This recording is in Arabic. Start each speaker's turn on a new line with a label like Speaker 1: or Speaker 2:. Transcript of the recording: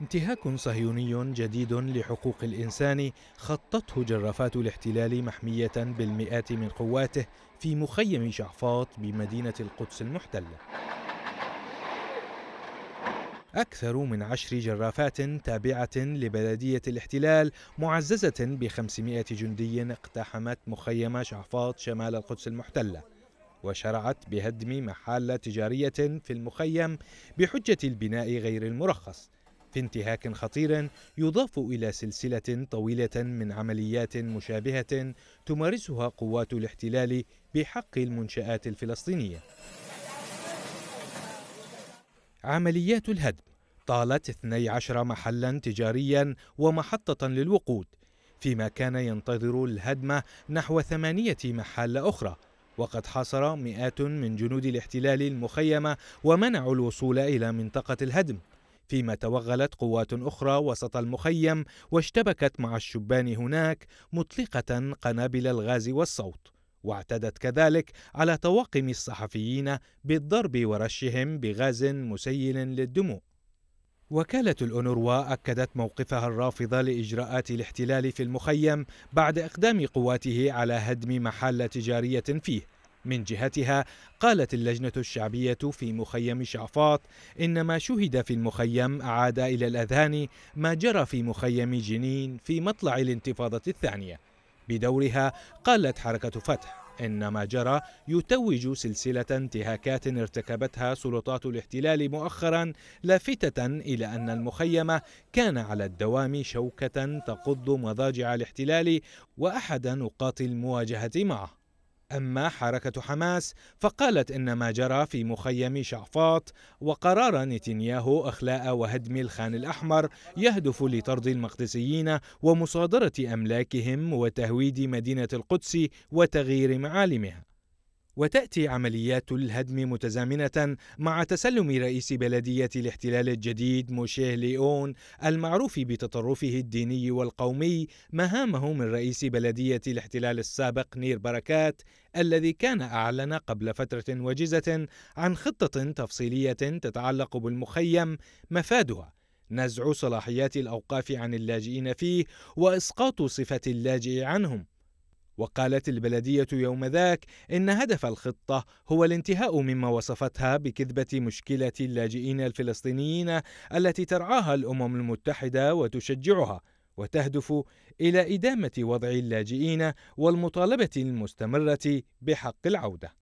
Speaker 1: انتهاك صهيوني جديد لحقوق الإنسان خطته جرافات الاحتلال محمية بالمئات من قواته في مخيم شعفاط بمدينة القدس المحتلة أكثر من عشر جرافات تابعة لبلدية الاحتلال معززة بخمسمائة جندي اقتحمت مخيم شعفاط شمال القدس المحتلة وشرعت بهدم محال تجارية في المخيم بحجة البناء غير المرخص في انتهاك خطير يضاف إلى سلسلة طويلة من عمليات مشابهة تمارسها قوات الاحتلال بحق المنشآت الفلسطينية. عمليات الهدم طالت 12 محلا تجاريا ومحطة للوقود فيما كان ينتظر الهدم نحو ثمانية محال أخرى وقد حاصر مئات من جنود الاحتلال المخيم ومنعوا الوصول إلى منطقة الهدم فيما توغلت قوات أخرى وسط المخيم واشتبكت مع الشبان هناك مطلقة قنابل الغاز والصوت واعتدت كذلك على طواقم الصحفيين بالضرب ورشهم بغاز مسيل للدموع وكالة الأونروا أكدت موقفها الرافض لإجراءات الاحتلال في المخيم بعد إقدام قواته على هدم محل تجارية فيه من جهتها قالت اللجنة الشعبية في مخيم شعفاط إن ما شهد في المخيم أعاد إلى الأذهان ما جرى في مخيم جنين في مطلع الانتفاضة الثانية بدورها قالت حركة فتح إن ما جرى يتوج سلسلة انتهاكات ارتكبتها سلطات الاحتلال مؤخرا لافتة إلى أن المخيم كان على الدوام شوكة تقض مضاجع الاحتلال وأحد نقاط المواجهة معه أما حركة حماس فقالت إن ما جرى في مخيم شعفاط وقرار نتنياهو إخلاء وهدم الخان الأحمر يهدف لطرد المقدسيين ومصادرة أملاكهم وتهويد مدينة القدس وتغيير معالمها وتأتي عمليات الهدم متزامنة مع تسلم رئيس بلدية الاحتلال الجديد موشيه ليون المعروف بتطرفه الديني والقومي مهامه من رئيس بلدية الاحتلال السابق نير بركات الذي كان أعلن قبل فترة وجيزة عن خطة تفصيلية تتعلق بالمخيم مفادها نزع صلاحيات الأوقاف عن اللاجئين فيه وإسقاط صفة اللاجئ عنهم وقالت البلدية يوم ذاك إن هدف الخطة هو الانتهاء مما وصفتها بكذبة مشكلة اللاجئين الفلسطينيين التي ترعاها الأمم المتحدة وتشجعها وتهدف إلى إدامة وضع اللاجئين والمطالبة المستمرة بحق العودة